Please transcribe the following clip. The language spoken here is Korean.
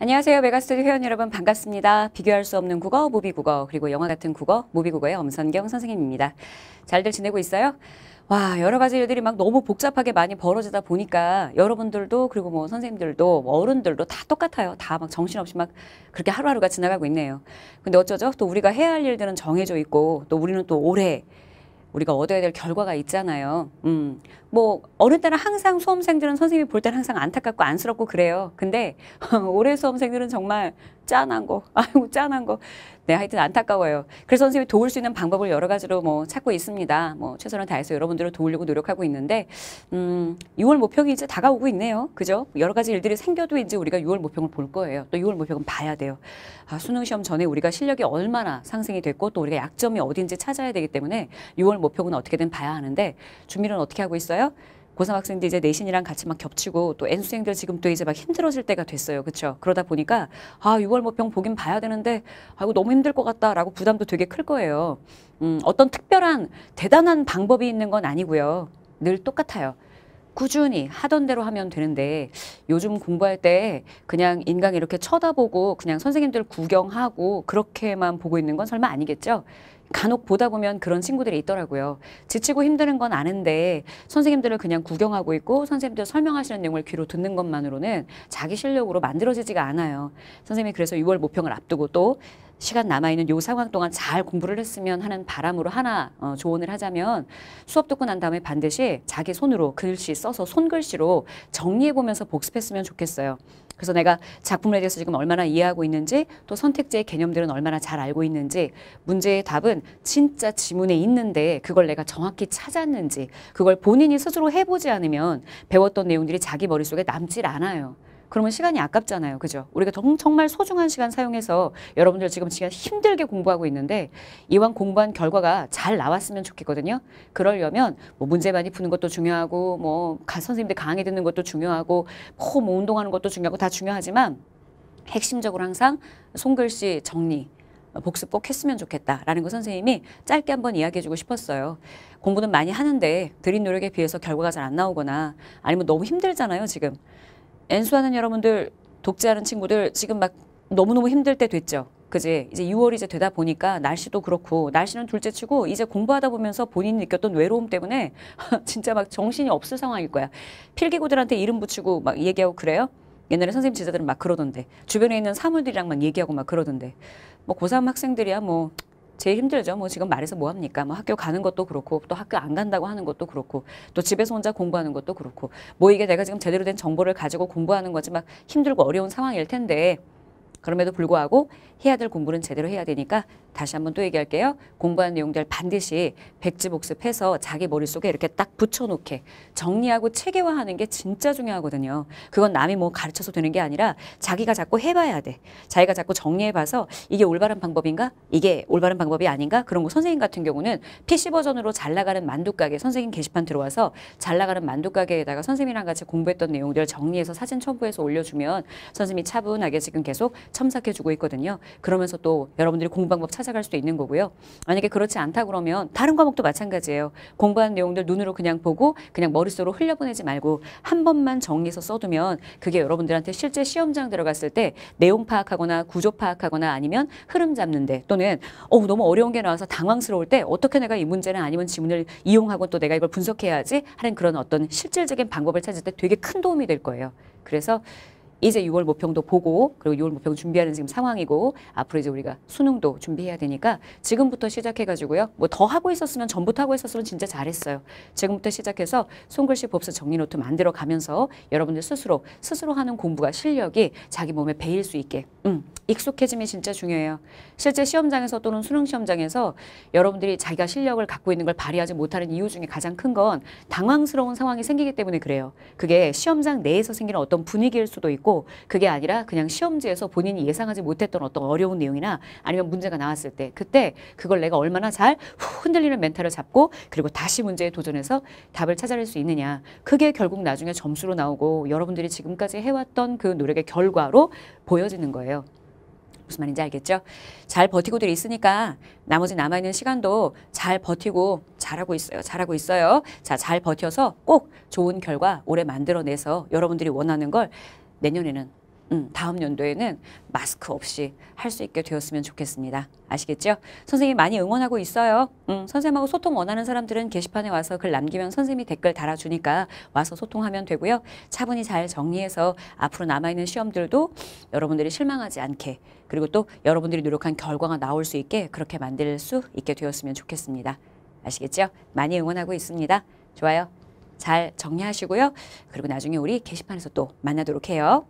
안녕하세요. 메가스튜디오 회원 여러분 반갑습니다. 비교할 수 없는 국어, 모비국어, 그리고 영화 같은 국어, 모비국어의 엄선경 선생님입니다. 잘들 지내고 있어요? 와 여러 가지 일들이 막 너무 복잡하게 많이 벌어지다 보니까 여러분들도 그리고 뭐 선생님들도 뭐 어른들도 다 똑같아요. 다 막 정신없이 막 그렇게 하루하루가 지나가고 있네요. 근데 어쩌죠? 또 우리가 해야 할 일들은 정해져 있고 또 우리는 또 올해 우리가 얻어야 될 결과가 있잖아요. 음. 뭐 어느 때는 항상 수험생들은 선생님이 볼 때는 항상 안타깝고 안쓰럽고 그래요. 근데 올해 수험생들은 정말 짠한 거, 아이고 짠한 거. 네, 하여튼 안타까워요. 그래서 선생님이 도울 수 있는 방법을 여러 가지로 뭐 찾고 있습니다. 뭐 최선을 다해서 여러분들을 도우려고 노력하고 있는데 음, 6월 모평이 이제 다가오고 있네요. 그죠? 여러 가지 일들이 생겨도 이제 우리가 6월 모평을 볼 거예요. 또 6월 모평은 봐야 돼요. 아, 수능 시험 전에 우리가 실력이 얼마나 상승이 됐고 또 우리가 약점이 어딘지 찾아야 되기 때문에 6월 모평은 어떻게든 봐야 하는데 준비는 어떻게 하고 있어요? 고3 학생들 이제 내신이랑 같이 막 겹치고 또 N수생들 지금 또 이제 막 힘들어질 때가 됐어요. 그렇죠? 그러다 보니까 아 6월 모평 뭐 보긴 봐야 되는데 아이고 너무 힘들 것 같다라고 부담도 되게 클 거예요. 음, 어떤 특별한 대단한 방법이 있는 건 아니고요. 늘 똑같아요. 꾸준히 하던 대로 하면 되는데 요즘 공부할 때 그냥 인강 이렇게 쳐다보고 그냥 선생님들 구경하고 그렇게만 보고 있는 건 설마 아니겠죠? 간혹 보다 보면 그런 친구들이 있더라고요. 지치고 힘드는 건 아는데 선생님들을 그냥 구경하고 있고 선생님들 설명하시는 내용을 귀로 듣는 것만으로는 자기 실력으로 만들어지지가 않아요. 선생님이 그래서 6월 모평을 앞두고 또 시간 남아있는 요 상황 동안 잘 공부를 했으면 하는 바람으로 하나 어, 조언을 하자면 수업 듣고 난 다음에 반드시 자기 손으로 글씨 써서 손글씨로 정리해보면서 복습했으면 좋겠어요. 그래서 내가 작품에 대해서 지금 얼마나 이해하고 있는지 또 선택지의 개념들은 얼마나 잘 알고 있는지 문제의 답은 진짜 지문에 있는데 그걸 내가 정확히 찾았는지 그걸 본인이 스스로 해보지 않으면 배웠던 내용들이 자기 머릿속에 남질 않아요. 그러면 시간이 아깝잖아요. 그죠? 우리가 정말 소중한 시간 사용해서 여러분들 지금 시간 힘들게 공부하고 있는데 이왕 공부한 결과가 잘 나왔으면 좋겠거든요. 그러려면 뭐 문제 많이 푸는 것도 중요하고 뭐 선생님들 강의 듣는 것도 중요하고 뭐, 뭐 운동하는 것도 중요하고 다 중요하지만 핵심적으로 항상 손글씨 정리 복습 꼭 했으면 좋겠다라는 거 선생님이 짧게 한번 이야기해주고 싶었어요. 공부는 많이 하는데 들인 노력에 비해서 결과가 잘 안 나오거나 아니면 너무 힘들잖아요 지금. 엔수하는 여러분들 독재하는 친구들 지금 막 너무너무 힘들 때 됐죠. 그지 이제 6월이 제 되다 보니까 날씨도 그렇고 날씨는 둘째 치고 이제 공부하다 보면서 본인이 느꼈던 외로움 때문에 진짜 막 정신이 없을 상황일 거야 필기구들한테 이름 붙이고 막 얘기하고 그래요 옛날에 선생님 제자들은 막 그러던데 주변에 있는 사물들이랑 막 얘기하고 막 그러던데 뭐 (고3) 학생들이야 뭐 제일 힘들죠. 뭐 지금 말해서 뭐 합니까? 뭐 학교 가는 것도 그렇고 또 학교 안 간다고 하는 것도 그렇고 또 집에서 혼자 공부하는 것도 그렇고 뭐 이게 내가 지금 제대로 된 정보를 가지고 공부하는 거지 막 힘들고 어려운 상황일 텐데 그럼에도 불구하고 해야 될 공부는 제대로 해야 되니까 다시 한 번 또 얘기할게요. 공부한 내용들 반드시 백지 복습해서 자기 머릿속에 이렇게 딱 붙여놓게 정리하고 체계화하는 게 진짜 중요하거든요. 그건 남이 뭐 가르쳐서 되는 게 아니라 자기가 자꾸 해봐야 돼. 자기가 자꾸 정리해봐서 이게 올바른 방법인가? 이게 올바른 방법이 아닌가? 그런 거 선생님 같은 경우는 PC 버전으로 잘 나가는 만두가게 선생님 게시판 들어와서 잘 나가는 만두가게에다가 선생님이랑 같이 공부했던 내용들 정리해서 사진 첨부해서 올려주면 선생님이 차분하게 지금 계속 참석해 주고 있거든요. 그러면서 또 여러분들이 공부 방법 찾아갈 수도 있는 거고요. 만약에 그렇지 않다 그러면 다른 과목도 마찬가지예요. 공부한 내용들 눈으로 그냥 보고 그냥 머릿속으로 흘려보내지 말고 한 번만 정리해서 써두면 그게 여러분들한테 실제 시험장 들어갔을 때 내용 파악하거나 구조 파악하거나 아니면 흐름 잡는데 또는 어우 너무 어려운 게 나와서 당황스러울 때 어떻게 내가 이 문제나 아니면 지문을 이용하고 또 내가 이걸 분석해야지 하는 그런 어떤 실질적인 방법을 찾을 때 되게 큰 도움이 될 거예요. 그래서 이제 6월 모평도 보고 그리고 6월 모평 준비하는 지금 상황이고 앞으로 이제 우리가 수능도 준비해야 되니까 지금부터 시작해가지고요. 뭐 더 하고 있었으면 전부터 하고 있었으면 진짜 잘했어요. 지금부터 시작해서 손글씨 법서 정리노트 만들어 가면서 여러분들 스스로 스스로 하는 공부가 실력이 자기 몸에 배일 수 있게 음, 익숙해짐이 진짜 중요해요. 실제 시험장에서 또는 수능 시험장에서 여러분들이 자기가 실력을 갖고 있는 걸 발휘하지 못하는 이유 중에 가장 큰 건 당황스러운 상황이 생기기 때문에 그래요. 그게 시험장 내에서 생기는 어떤 분위기일 수도 있고 있고 그게 아니라 그냥 시험지에서 본인이 예상하지 못했던 어떤 어려운 내용이나 아니면 문제가 나왔을 때 그때 그걸 내가 얼마나 잘 흔들리는 멘탈을 잡고 그리고 다시 문제에 도전해서 답을 찾아낼 수 있느냐 그게 결국 나중에 점수로 나오고 여러분들이 지금까지 해왔던 그 노력의 결과로 보여지는 거예요. 무슨 말인지 알겠죠? 잘 버티고들 있으니까 나머지 남아있는 시간도 잘 버티고 잘하고 있어요. 잘하고 있어요. 자, 잘 버텨서 꼭 좋은 결과 오래 만들어내서 여러분들이 원하는 걸 내년에는 음, 다음 연도에는 마스크 없이 할 수 있게 되었으면 좋겠습니다. 아시겠죠? 선생님 많이 응원하고 있어요. 음, 선생님하고 소통 원하는 사람들은 게시판에 와서 글 남기면 선생님이 댓글 달아주니까 와서 소통하면 되고요. 차분히 잘 정리해서 앞으로 남아있는 시험들도 여러분들이 실망하지 않게 그리고 또 여러분들이 노력한 결과가 나올 수 있게 그렇게 만들 수 있게 되었으면 좋겠습니다. 아시겠죠? 많이 응원하고 있습니다. 좋아요. 잘 정리하시고요. 그리고 나중에 우리 게시판에서 또 만나도록 해요.